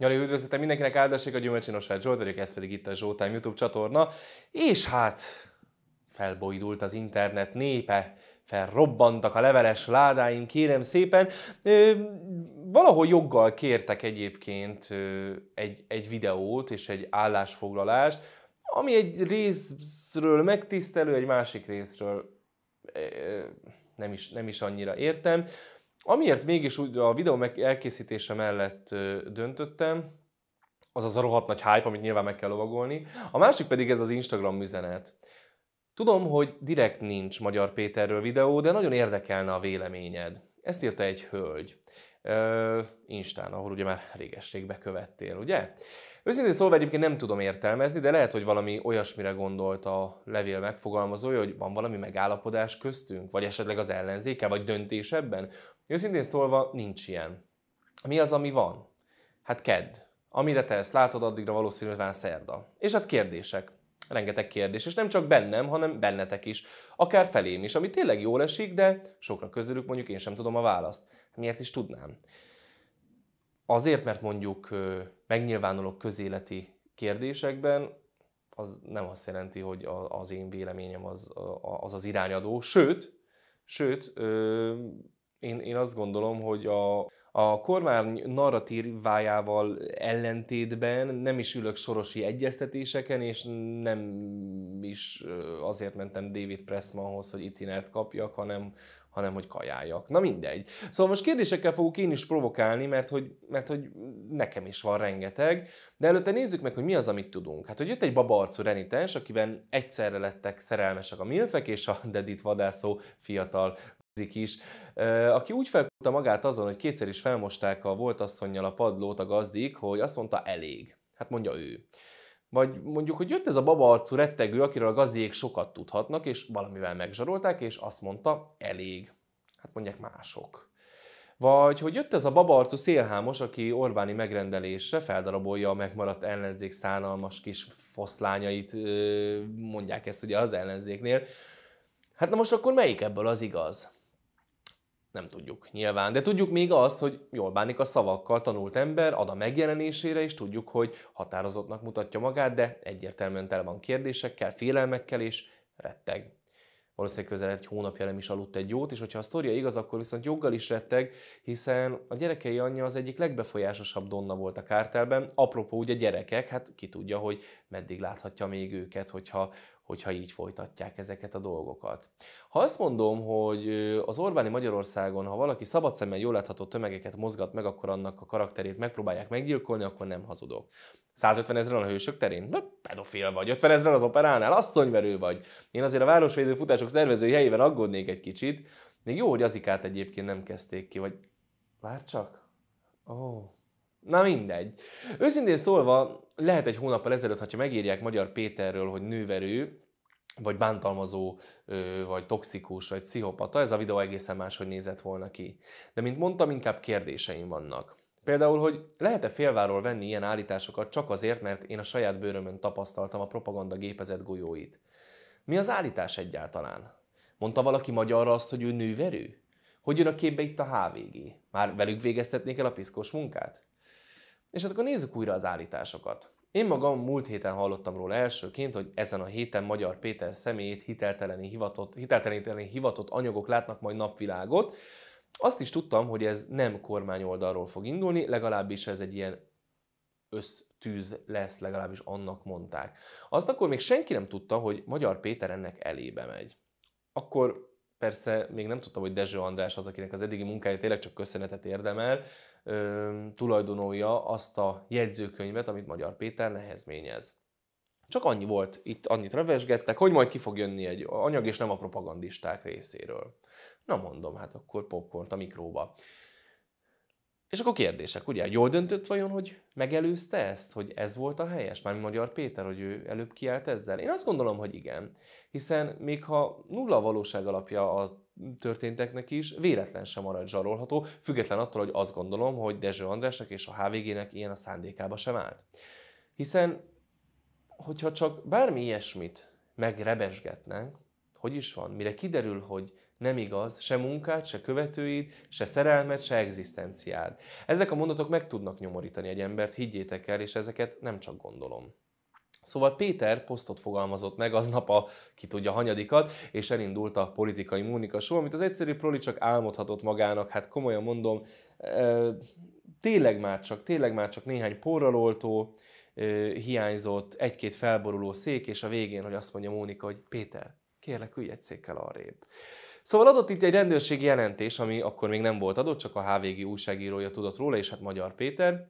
Nyali, üdvözletem mindenkinek, Áldásig a Gyümölcsi Svájc Zsolt vagyok, ez pedig itt a Zsoltán YouTube csatorna. És hát felbojdult az internet népe, felrobbantak a leveles ládáim, kérem szépen. Ö, valahol joggal kértek egyébként ö, egy, egy videót és egy állásfoglalást, ami egy részről megtisztelő, egy másik részről ö, nem is, nem is annyira értem. Amiért mégis úgy a videó elkészítése mellett döntöttem, az az a rohadt nagy hype, amit nyilván meg kell lovagolni. A másik pedig ez az Instagram üzenet. Tudom, hogy direkt nincs Magyar Péterről videó, de nagyon érdekelne a véleményed. Ezt írta egy hölgy. Ö, Instán, ahol ugye már régességbe követtél, ugye? Őszintén szólva egyébként nem tudom értelmezni, de lehet, hogy valami olyasmire gondolt a levél megfogalmazója, hogy van valami megállapodás köztünk, vagy esetleg az ellenzéke, vagy döntés ebben. Őszintén szólva, nincs ilyen. Mi az, ami van? Hát kedd. Amire te ezt látod, addigra valószínűleg szerda. És hát kérdések. Rengeteg kérdés, és nem csak bennem, hanem bennetek is. Akár felém is, ami tényleg jól esik, de sokra közülük mondjuk én sem tudom a választ. Miért is tudnám? Azért, mert mondjuk megnyilvánulok közéleti kérdésekben, az nem azt jelenti, hogy az én véleményem az az, az irányadó. Sőt, sőt, én, én azt gondolom, hogy a, a kormány narratívájával ellentétben nem is ülök sorosi egyeztetéseken, és nem is azért mentem David Pressmanhoz, hogy itinert kapjak, hanem, hanem hogy kajáljak. Na mindegy. Szóval most kérdésekkel fogok én is provokálni, mert hogy, mert hogy nekem is van rengeteg, de előtte nézzük meg, hogy mi az, amit tudunk. Hát, hogy jött egy arcú renitens, akiben egyszerre lettek szerelmesek a milfek és a dedit vadászó fiatalzik is aki úgy felkutta magát azon, hogy kétszer is felmosták a volt asszonynal a padlót a gazdik, hogy azt mondta elég. Hát mondja ő. Vagy mondjuk, hogy jött ez a baba arcú rettegő, akiről a gazdiék sokat tudhatnak, és valamivel megzsarolták, és azt mondta elég. Hát mondják mások. Vagy hogy jött ez a arcú szélhámos, aki Orbáni megrendelésre feldarabolja a megmaradt ellenzék szánalmas kis foszlányait, mondják ezt ugye az ellenzéknél. Hát na most akkor melyik ebből az igaz? Nem tudjuk nyilván, de tudjuk még azt, hogy jól bánik a szavakkal tanult ember, ad a megjelenésére, és tudjuk, hogy határozottnak mutatja magát, de egyértelműen tele van kérdésekkel, félelmekkel és retteg. Valószínűleg közel egy hónapja nem is aludt egy jót, és hogyha a sztoria igaz, akkor viszont joggal is retteg, hiszen a gyerekei anyja az egyik legbefolyásosabb donna volt a kártelben. Apropó ugye gyerekek, hát ki tudja, hogy meddig láthatja még őket, hogyha hogyha így folytatják ezeket a dolgokat. Ha azt mondom, hogy az Orbáni Magyarországon, ha valaki szabad szemmel jól látható tömegeket mozgat meg, akkor annak a karakterét megpróbálják meggyilkolni, akkor nem hazudok. 150 ezeren a hősök terén? Na, pedofil vagy. 50 ezeren az operánál? Asszonyverő vagy. Én azért a városvédő futások szervezői helyében aggódnék egy kicsit. Még jó, hogy azikát egyébként nem kezdték ki, vagy... Vár csak. Ó. Oh. Na mindegy. Őszintén szólva, lehet egy hónappal ezelőtt, ha megírják Magyar Péterről, hogy nőverő, vagy bántalmazó, vagy toxikus, vagy pszichopata, ez a videó egészen máshogy nézett volna ki. De mint mondtam, inkább kérdéseim vannak. Például, hogy lehet-e félváról venni ilyen állításokat csak azért, mert én a saját bőrömön tapasztaltam a propaganda gépezett golyóit? Mi az állítás egyáltalán? Mondta valaki magyarra azt, hogy ő nőverő? Hogy jön a képbe itt a HVG? Már velük végeztetnék el a piszkos munkát? És hát akkor nézzük újra az állításokat. Én magam múlt héten hallottam róla elsőként, hogy ezen a héten Magyar Péter személyét hitelteleni hivatott, hitelteleni hivatott anyagok látnak majd napvilágot. Azt is tudtam, hogy ez nem kormány oldalról fog indulni, legalábbis ez egy ilyen össztűz lesz, legalábbis annak mondták. Azt akkor még senki nem tudta, hogy Magyar Péter ennek elébe megy. Akkor persze még nem tudtam, hogy Dezső András az, akinek az eddigi munkája tényleg csak köszönetet érdemel, tulajdonolja azt a jegyzőkönyvet, amit Magyar Péter nehezményez. Csak annyi volt, itt annyit revesgettek, hogy majd ki fog jönni egy anyag, és nem a propagandisták részéről. Na mondom, hát akkor popcornt a mikróba. És akkor kérdések, ugye? Jól döntött vajon, hogy megelőzte ezt? Hogy ez volt a helyes? Már Magyar Péter, hogy ő előbb kiállt ezzel? Én azt gondolom, hogy igen. Hiszen még ha nulla a valóság alapja a történteknek is véletlen sem marad zsarolható, független attól, hogy azt gondolom, hogy Dezső Andrásnak és a HVG-nek ilyen a szándékába sem állt. Hiszen, hogyha csak bármi ilyesmit megrebesgetnek, hogy is van, mire kiderül, hogy nem igaz, se munkát, se követőid, se szerelmet, se egzisztenciád. Ezek a mondatok meg tudnak nyomorítani egy embert, higgyétek el, és ezeket nem csak gondolom. Szóval Péter posztot fogalmazott meg aznap a ki tudja hanyadikat, és elindult a politikai múnika show, amit az egyszerű proli csak álmodhatott magának, hát komolyan mondom, e, tényleg már csak, tényleg már csak néhány porraloltó, hiányzott egy-két felboruló szék, és a végén, hogy azt mondja Mónika, hogy Péter, kérlek, ülj egy székkel arrébb. Szóval adott itt egy rendőrségi jelentés, ami akkor még nem volt adott, csak a HVG újságírója tudott róla, és hát Magyar Péter.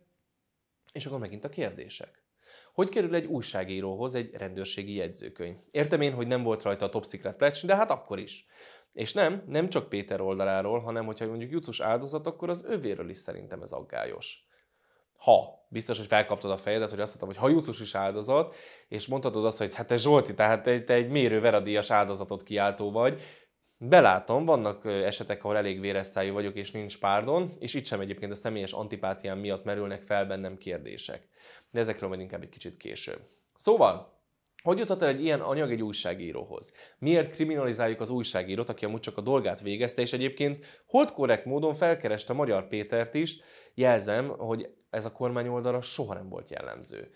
És akkor megint a kérdések hogy kerül egy újságíróhoz egy rendőrségi jegyzőkönyv. Értem én, hogy nem volt rajta a top secret pledge, de hát akkor is. És nem, nem csak Péter oldaláról, hanem hogyha mondjuk Jucus áldozat, akkor az övéről is szerintem ez aggályos. Ha, biztos, hogy felkaptad a fejedet, hogy azt mondtam, hogy ha Jucus is áldozat, és mondhatod azt, hogy hát te Zsolti, tehát te, te egy veradíjas áldozatot kiáltó vagy, Belátom, vannak esetek, ahol elég véres vagyok, és nincs párdon, és itt sem egyébként a személyes antipátiám miatt merülnek fel bennem kérdések de ezekről majd inkább egy kicsit később. Szóval, hogy juthat el egy ilyen anyag egy újságíróhoz? Miért kriminalizáljuk az újságírót, aki amúgy csak a dolgát végezte, és egyébként korrekt módon felkereste Magyar Pétert is, jelzem, hogy ez a kormány oldalra soha nem volt jellemző.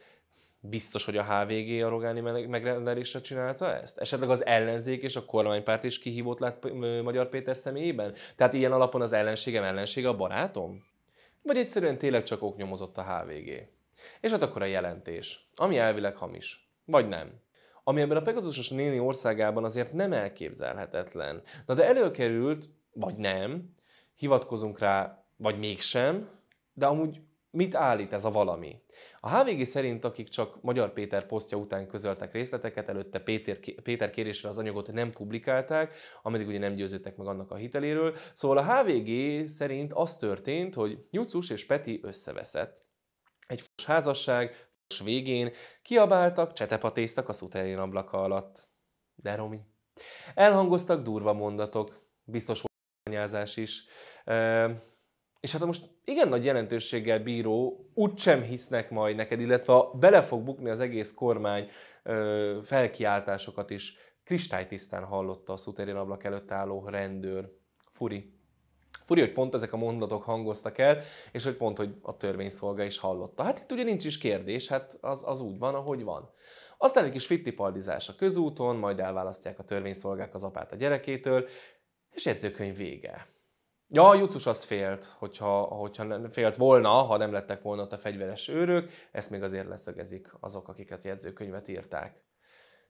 Biztos, hogy a HVG a Rogáni megrendelésre csinálta ezt? Esetleg az ellenzék és a kormánypárt is kihívót lát Magyar Péter személyében? Tehát ilyen alapon az ellenségem ellensége a barátom? Vagy egyszerűen tényleg csak oknyomozott a HVG? És hát akkor a jelentés, ami elvileg hamis. Vagy nem. Ami ebben a Pegasusos néni országában azért nem elképzelhetetlen. Na de előkerült, vagy nem, hivatkozunk rá, vagy mégsem, de amúgy mit állít ez a valami? A HVG szerint, akik csak Magyar Péter posztja után közöltek részleteket, előtte Péter, Péter kérésre az anyagot nem publikálták, ameddig ugye nem győződtek meg annak a hiteléről, szóval a HVG szerint az történt, hogy Nyucus és Peti összeveszett. Egy fos házasság, fos végén kiabáltak, csetepatéztak a szuterén ablaka alatt. De Romi. Elhangoztak durva mondatok, biztos volt anyázás is. E, és hát most igen nagy jelentőséggel bíró, úgysem hisznek majd neked, illetve bele fog bukni az egész kormány ö, felkiáltásokat is kristálytisztán hallotta a szuterén ablak előtt álló rendőr. Furi. Furi, hogy pont ezek a mondatok hangoztak el, és hogy pont, hogy a törvényszolga is hallotta. Hát itt ugye nincs is kérdés, hát az, az úgy van, ahogy van. Aztán egy kis fittipaldizás a közúton, majd elválasztják a törvényszolgák az apát a gyerekétől, és jegyzőkönyv vége. Ja, a Jucus az félt, hogyha, hogyha nem, félt volna, ha nem lettek volna ott a fegyveres őrök, ezt még azért leszögezik azok, akiket jegyzőkönyvet írták.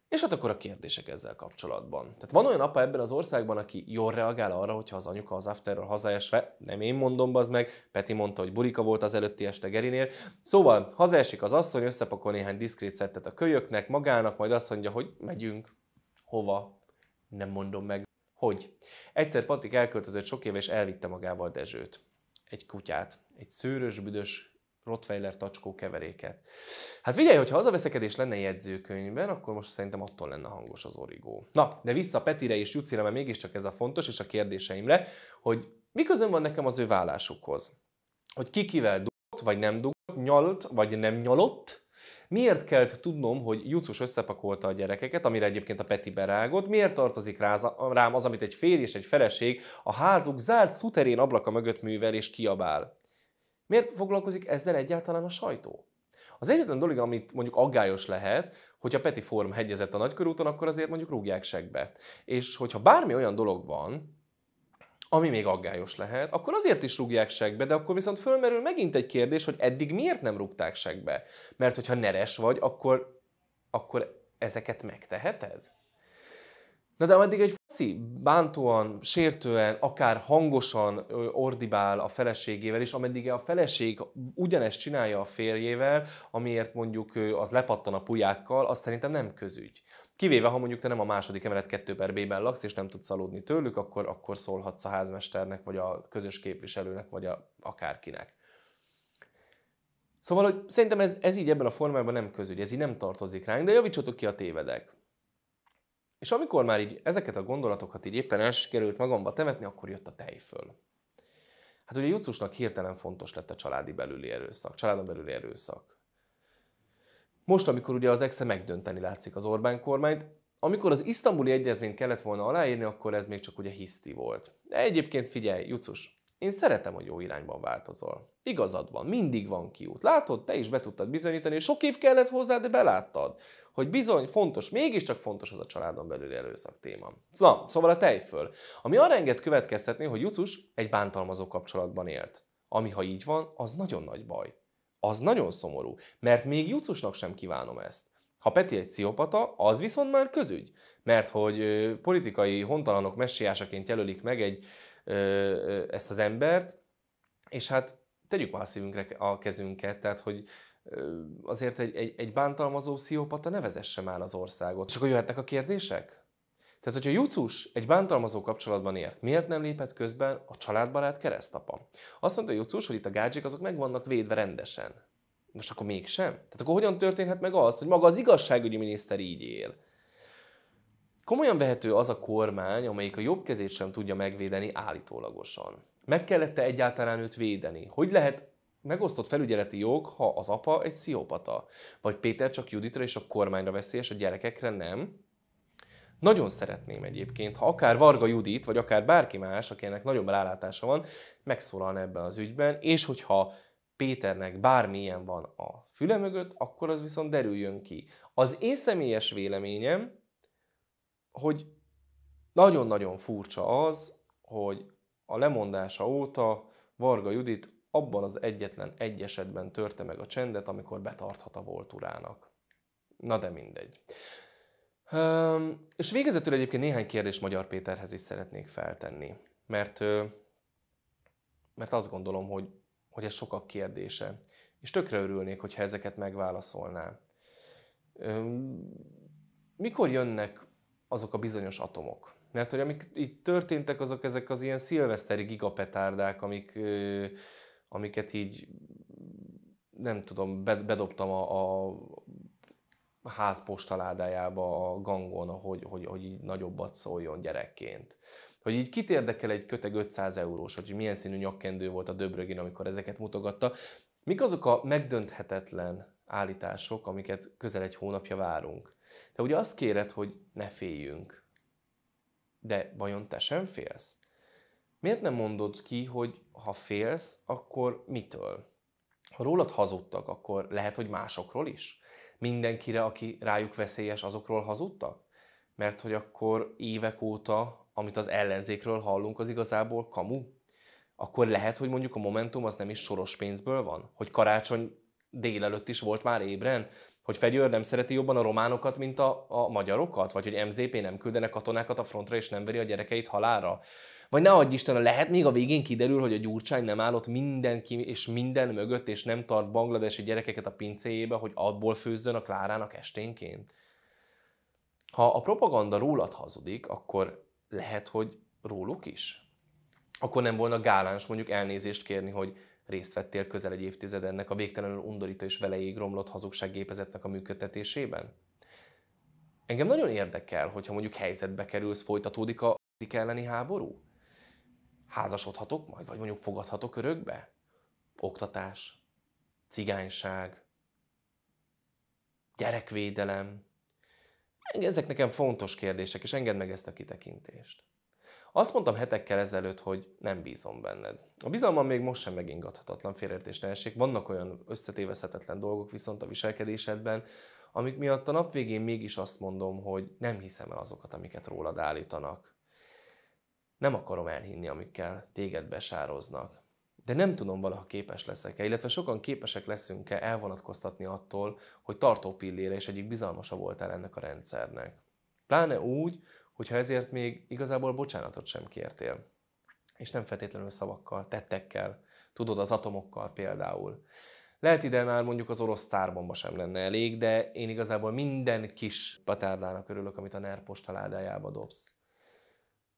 És hát akkor a kérdések ezzel kapcsolatban. Tehát van olyan apa ebben az országban, aki jól reagál arra, hogyha az anyuka az afterről hazaesve, nem én mondom az meg, Peti mondta, hogy burika volt az előtti este Gerinél. Szóval hazaesik az asszony, összepakol néhány diszkrét szettet a kölyöknek, magának, majd azt mondja, hogy megyünk. Hova? Nem mondom meg. Hogy? Egyszer Patrik elköltözött sok éve, és elvitte magával Dezsőt. Egy kutyát. Egy szőrös, büdös, Rottweiler tacskó keveréket. Hát figyelj, hogyha az a veszekedés lenne jegyzőkönyvben, akkor most szerintem attól lenne hangos az origó. Na, de vissza Petire és Jucira, mert mégiscsak ez a fontos, és a kérdéseimre, hogy miközben van nekem az ő vállásukhoz? Hogy ki kivel dugott, vagy nem dugott, nyalt, vagy nem nyalott, Miért kellett tudnom, hogy Jucus összepakolta a gyerekeket, amire egyébként a Peti berágott? Miért tartozik rám az, amit egy férj és egy feleség a házuk zárt szuterén ablaka mögött művel és kiabál? Miért foglalkozik ezzel egyáltalán a sajtó? Az egyetlen dolog, amit mondjuk aggályos lehet, hogyha Peti Form hegyezett a nagykörúton, akkor azért mondjuk rúgják segbe. És hogyha bármi olyan dolog van, ami még aggályos lehet, akkor azért is rúgják segbe, de akkor viszont fölmerül megint egy kérdés, hogy eddig miért nem rúgták segbe? Mert hogyha neres vagy, akkor, akkor ezeket megteheted? Na de ameddig egy faszi bántóan, sértően, akár hangosan ordibál a feleségével, és ameddig a feleség ugyanezt csinálja a férjével, amiért mondjuk az lepattan a pulyákkal, az szerintem nem közügy. Kivéve, ha mondjuk te nem a második emelet 2 per B-ben laksz, és nem tudsz aludni tőlük, akkor, akkor szólhatsz a házmesternek, vagy a közös képviselőnek, vagy a, akárkinek. Szóval, hogy szerintem ez, ez így ebben a formában nem közügy, ez így nem tartozik ránk, de javítsatok ki a tévedek. És amikor már így ezeket a gondolatokat így éppen elsikerült magamba temetni, akkor jött a tej föl. Hát ugye Jucusnak hirtelen fontos lett a családi belüli erőszak, családon belüli erőszak. Most, amikor ugye az extra megdönteni látszik az Orbán kormányt, amikor az isztambuli egyezményt kellett volna aláírni, akkor ez még csak ugye hiszti volt. De egyébként figyelj, Jucus, én szeretem, hogy jó irányban változol. Igazad van, mindig van kiút. Látod, te is be tudtad bizonyítani, sok év kellett hozzá, de beláttad, hogy bizony fontos, mégiscsak fontos az a családon belüli erőszak téma. Na, szóval a tejföl, ami arra enged következtetni, hogy Jucus egy bántalmazó kapcsolatban élt. Ami ha így van, az nagyon nagy baj. Az nagyon szomorú, mert még Jucusnak sem kívánom ezt. Ha Peti egy sziopata, az viszont már közügy, mert hogy politikai hontalanok messiásaként jelölik meg egy ezt az embert, és hát tegyük már a szívünkre a kezünket, tehát hogy azért egy, egy, egy bántalmazó pszichopata ne vezesse már az országot. És akkor jöhetnek a kérdések? Tehát, hogyha Jucus egy bántalmazó kapcsolatban ért, miért nem lépett közben a családbarát keresztapa? Azt mondta Jucus, hogy itt a gádzsik azok meg vannak védve rendesen. Most akkor mégsem? Tehát akkor hogyan történhet meg az, hogy maga az igazságügyi miniszter így él? Komolyan vehető az a kormány, amelyik a jobb kezét sem tudja megvédeni állítólagosan. Meg kellett egyáltalán őt védeni? Hogy lehet megosztott felügyeleti jog, ha az apa egy sziópata? Vagy Péter csak Juditra és a kormányra veszélyes, a gyerekekre nem? Nagyon szeretném egyébként, ha akár Varga Judit, vagy akár bárki más, akinek nagyobb rálátása van, megszólalna ebben az ügyben, és hogyha Péternek bármilyen van a füle mögött, akkor az viszont derüljön ki. Az én személyes véleményem, hogy nagyon-nagyon furcsa az, hogy a lemondása óta Varga Judit abban az egyetlen egy esetben törte meg a csendet, amikor betarthat a volt urának. Na de mindegy. Üm, és végezetül egyébként néhány kérdést Magyar Péterhez is szeretnék feltenni, mert, mert azt gondolom, hogy, hogy ez sokak kérdése, és tökre örülnék, hogyha ezeket megválaszolná. Üm, mikor jönnek azok a bizonyos atomok. Mert hogy amik itt történtek, azok ezek az ilyen szilveszteri gigapetárdák, amik, amiket így nem tudom, bedobtam a, a ház postaládájába a gangon, hogy, hogy, hogy így nagyobbat szóljon gyerekként. Hogy így kit érdekel egy köteg 500 eurós, hogy milyen színű nyakkendő volt a Döbrögin, amikor ezeket mutogatta. Mik azok a megdönthetetlen állítások, amiket közel egy hónapja várunk? Te ugye azt kéred, hogy ne féljünk, de vajon te sem félsz? Miért nem mondod ki, hogy ha félsz, akkor mitől? Ha rólad hazudtak, akkor lehet, hogy másokról is? Mindenkire, aki rájuk veszélyes, azokról hazudtak? Mert hogy akkor évek óta, amit az ellenzékről hallunk, az igazából kamu? Akkor lehet, hogy mondjuk a Momentum az nem is soros pénzből van? Hogy karácsony délelőtt is volt már ébren, hogy Fegyőr nem szereti jobban a románokat, mint a, a magyarokat? Vagy hogy MZP nem küldene katonákat a frontra, és nem veri a gyerekeit halára? Vagy ne adj Isten, lehet még a végén kiderül, hogy a Gyurcsány nem állott mindenki és minden mögött, és nem tart bangladesi gyerekeket a pincéjébe, hogy abból főzzön a Klárának esténként. Ha a propaganda rólad hazudik, akkor lehet, hogy róluk is. Akkor nem volna gáláns mondjuk elnézést kérni, hogy részt vettél közel egy évtized ennek a végtelenül undorító és velejéig romlott hazugsággépezetnek a működtetésében? Engem nagyon érdekel, hogyha mondjuk helyzetbe kerülsz, folytatódik a szik elleni háború? Házasodhatok majd, vagy mondjuk fogadhatok örökbe? Oktatás, cigányság, gyerekvédelem. Ezek nekem fontos kérdések, és engedd meg ezt a kitekintést. Azt mondtam hetekkel ezelőtt, hogy nem bízom benned. A bizalmam még most sem megingathatatlan félértés nehézség. Vannak olyan összetévezhetetlen dolgok viszont a viselkedésedben, amik miatt a nap végén mégis azt mondom, hogy nem hiszem el azokat, amiket rólad állítanak. Nem akarom elhinni, amikkel téged besároznak. De nem tudom, valaha képes leszek-e, illetve sokan képesek leszünk-e elvonatkoztatni attól, hogy tartó pillére és egyik bizalmasa voltál ennek a rendszernek. Pláne úgy, hogyha ezért még igazából bocsánatot sem kértél. És nem feltétlenül szavakkal, tettekkel, tudod, az atomokkal például. Lehet ide már mondjuk az orosz tárbomba sem lenne elég, de én igazából minden kis patárdának örülök, amit a NER postaládájába dobsz.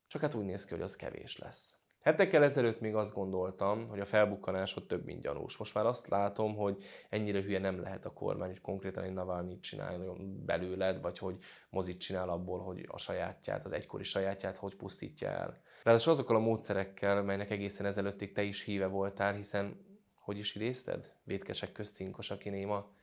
Csak hát úgy néz ki, hogy az kevés lesz. Hetekkel ezelőtt még azt gondoltam, hogy a felbukkanásod több, mint gyanús. Most már azt látom, hogy ennyire hülye nem lehet a kormány, hogy konkrétan egy Navalnyit csinál belőled, vagy hogy mozit csinál abból, hogy a sajátját, az egykori sajátját hogy pusztítja el. Ráadásul azokkal a módszerekkel, melynek egészen ezelőttig te is híve voltál, hiszen hogy is idézted? Vétkesek közcinkos, aki néma.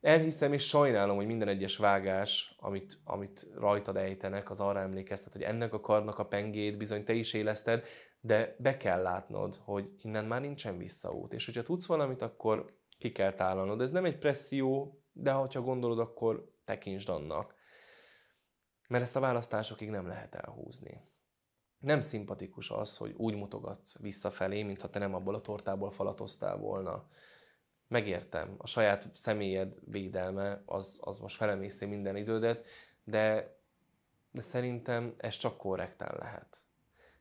Elhiszem és sajnálom, hogy minden egyes vágás, amit, amit rajtad ejtenek, az arra emlékeztet, hogy ennek a karnak a pengét bizony te is éleszted, de be kell látnod, hogy innen már nincsen visszaút. És hogyha tudsz valamit, akkor ki kell tálalnod. Ez nem egy presszió, de ha gondolod, akkor tekintsd annak. Mert ezt a választásokig nem lehet elhúzni. Nem szimpatikus az, hogy úgy mutogatsz visszafelé, mintha te nem abból a tortából falatoztál volna. Megértem, a saját személyed védelme, az, az most felemészti minden idődet, de, de szerintem ez csak korrektán lehet.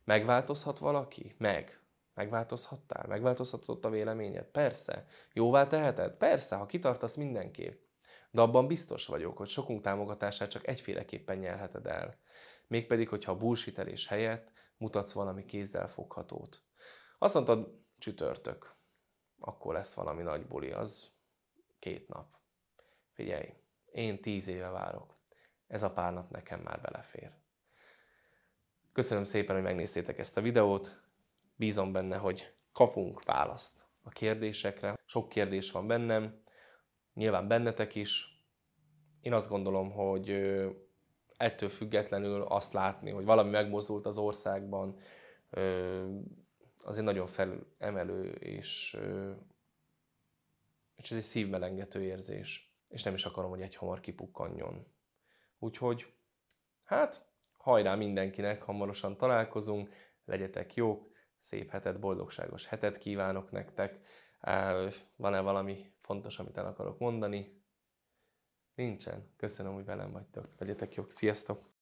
Megváltozhat valaki? Meg. Megváltozhattál? Megváltozhatott a véleményed? Persze. Jóvá teheted? Persze, ha kitartasz mindenképp. De abban biztos vagyok, hogy sokunk támogatását csak egyféleképpen nyelheted el. Mégpedig, hogyha a bullshitelés helyett mutatsz valami kézzel foghatót. Azt mondtad, csütörtök. Akkor lesz valami nagy buli, az két nap. Figyelj, én tíz éve várok. Ez a pár nap nekem már belefér. Köszönöm szépen, hogy megnéztétek ezt a videót. Bízom benne, hogy kapunk választ a kérdésekre. Sok kérdés van bennem, nyilván bennetek is. Én azt gondolom, hogy ettől függetlenül azt látni, hogy valami megmozdult az országban, azért nagyon felemelő, és, és ez egy szívmelengető érzés. És nem is akarom, hogy egy hamar kipukkanjon. Úgyhogy, hát Hajrá mindenkinek, hamarosan találkozunk, legyetek jók, szép hetet, boldogságos hetet kívánok nektek. Van-e valami fontos, amit el akarok mondani? Nincsen. Köszönöm, hogy velem vagytok. Legyetek jók, sziasztok!